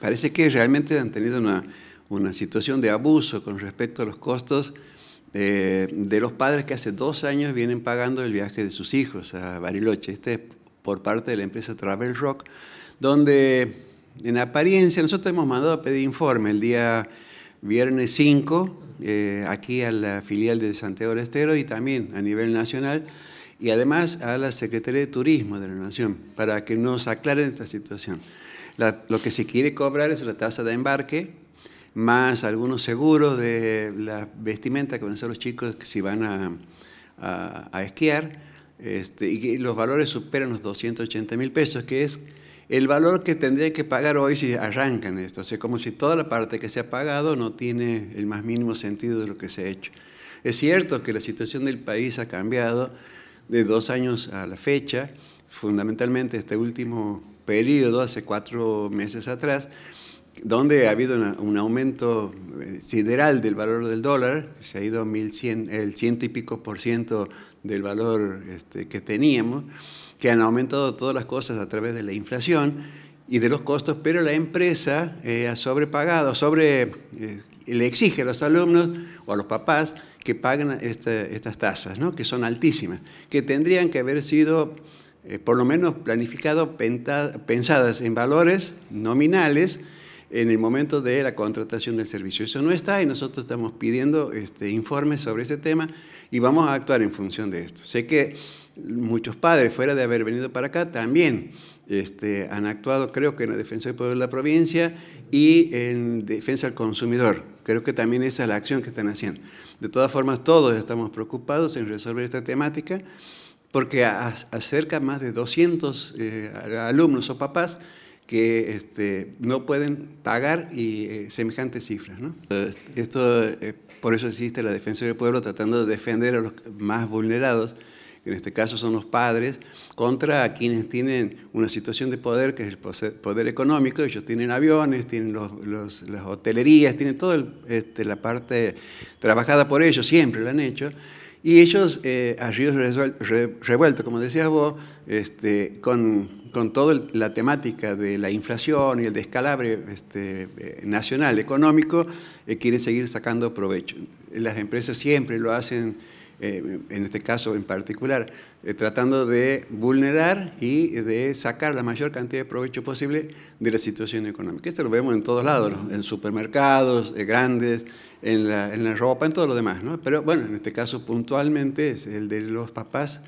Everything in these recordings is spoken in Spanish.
Parece que realmente han tenido una, situación de abuso con respecto a los costos eh, de los padres que hace dos años vienen pagando el viaje de sus hijos a Bariloche. Este es por parte de la empresa Travel Rock, donde en apariencia nosotros hemos mandado a pedir informe el día viernes 5 eh, aquí a la filial de Santiago del Estero y también a nivel nacional y además a la Secretaría de Turismo de la Nación para que nos aclaren esta situación lo que se quiere cobrar es la tasa de embarque, más algunos seguros de la vestimenta que van a ser los chicos que si van a, a, esquiar. Este, y los valores superan los 280 mil pesos, que es el valor que tendría que pagar hoy si arrancan esto. O sea, como si toda la parte que se ha pagado no tiene el más mínimo sentido de lo que se ha hecho. Es cierto que la situación del país ha cambiado de dos años a la fecha, fundamentalmente este último periodo, hace cuatro meses atrás, donde ha habido un aumento eh, sideral del valor del dólar, se ha ido 1100, el ciento y pico por ciento del valor este, que teníamos, que han aumentado todas las cosas a través de la inflación y de los costos, pero la empresa eh, ha sobrepagado, sobre, eh, le exige a los alumnos o a los papás que paguen estas tasas, que son altísimas, que tendrían que haber sido eh, por lo menos planificado, pensadas en valores nominales en el momento de la contratación del servicio. Eso no está y nosotros estamos pidiendo este, informes sobre ese tema y vamos a actuar en función de esto. Sé que muchos padres, fuera de haber venido para acá, también este, han actuado, creo que en la Defensa del Poder de la Provincia y en Defensa del Consumidor. Creo que también esa es la acción que están haciendo. De todas formas, todos estamos preocupados en resolver esta temática porque acerca más de 200 eh, alumnos o papás que este, no pueden pagar y eh, semejantes cifras. Eh, esto, por eso existe la defensa del Pueblo tratando de defender a los más vulnerados, que en este caso son los padres, contra quienes tienen una situación de poder, que es el poder económico, ellos tienen aviones, tienen las hotelerías, tienen toda este, la parte trabajada por ellos, siempre lo han hecho, y ellos, eh, a ríos revueltos, como decías vos, este, con, con toda la temática de la inflación y el descalabre este, eh, nacional económico, eh, quieren seguir sacando provecho. Las empresas siempre lo hacen, en este caso en particular, tratando de vulnerar y de sacar la mayor cantidad de provecho posible de la situación económica. Esto lo vemos en todos lados, en supermercados, grandes en la, en ropa, en todo lo demás, ¿no? Pero bueno, en este caso puntualmente es el de los papás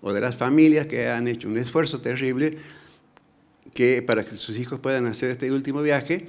o de las familias que han hecho un esfuerzo terrible que para que sus hijos puedan hacer este último viaje